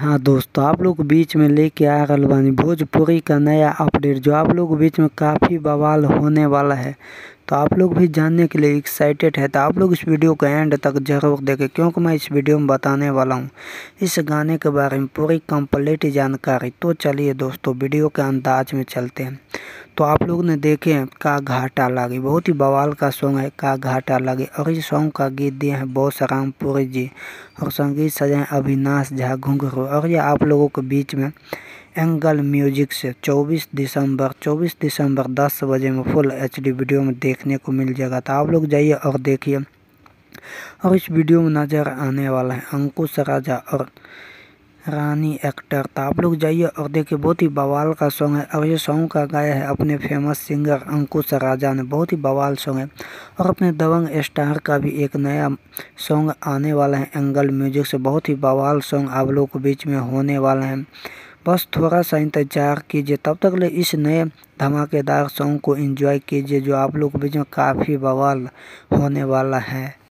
हाँ दोस्तों आप लोग बीच में लेके आ गल बानी भोजपुरी का नया अपडेट जो आप लोग बीच में काफ़ी बवाल होने वाला है तो आप लोग भी जानने के लिए एक्साइटेड है तो आप लोग इस वीडियो को एंड तक जरूर देखें क्योंकि मैं इस वीडियो में बताने वाला हूँ इस गाने के बारे में पूरी कंप्लीट जानकारी तो चलिए दोस्तों वीडियो के अंदाज में चलते हैं तो आप लोग ने देखे हैं का घाटा लागे बहुत ही बवाल का सॉन्ग है का घाटा लागे और इस सॉन्ग का गीत दिए हैं बोस रामपुरी पुरी जी और संगीत है अविनाश झा घुंघरू और ये आप लोगों के बीच में एंगल म्यूजिक से 24 दिसंबर 24 दिसंबर 10 बजे में फुल एच वीडियो में देखने को मिल जाएगा तो आप लोग जाइए और देखिए और इस वीडियो में नज़र आने वाला है अंकुश राजा और रानी एक्टर था आप लोग जाइए और देखिए बहुत ही बवाल का सॉन्ग है और ये सॉन्ग का गाया है अपने फेमस सिंगर अंकुश राजा ने बहुत ही बवाल सॉन्ग है और अपने दबंग स्टार का भी एक नया सॉन्ग आने वाला है एंगल म्यूजिक से बहुत ही बवाल सॉन्ग आप लोग के बीच में होने वाला है बस थोड़ा सा इंतज़ार कीजिए तब तक ले इस नए धमाकेदार सॉन्ग को इन्जॉय कीजिए जो आप लोग के बीच में काफ़ी बवाल होने वाला है